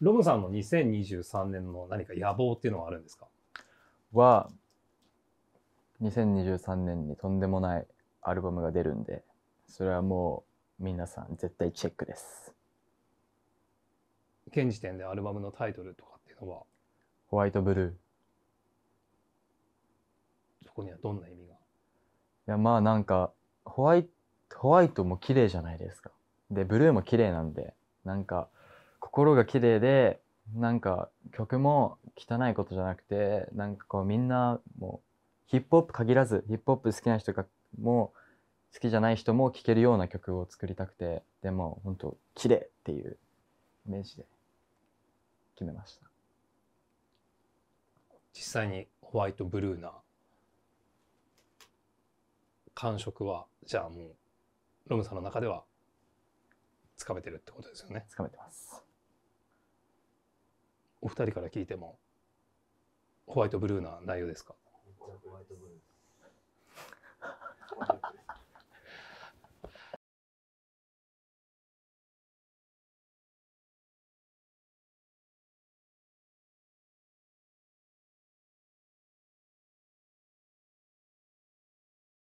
ロムさんの2023年の何か野望っていうのはあるんですかは2023年にとんでもないアルバムが出るんでそれはもう皆さん絶対チェックです現時点でアルバムのタイトルとかっていうのはホワイトブルーそこにはどんな意味がいやまあなんかホワイトホワイトも綺麗じゃないですかでブルーも綺麗なんでなんか心が綺麗でなんか曲も汚いことじゃなくてなんかこうみんなもうヒップホップ限らずヒップホップ好きな人がもう好きじゃない人も聴けるような曲を作りたくてでも本当綺麗っていうイメージで決めました実際にホワイトブルーな感触はじゃあもうロムさんの中ではつかめてるってことですよね。つかめてますお二人から聞いてもホワイトブルーな内容ですかめっちゃホワイトブルー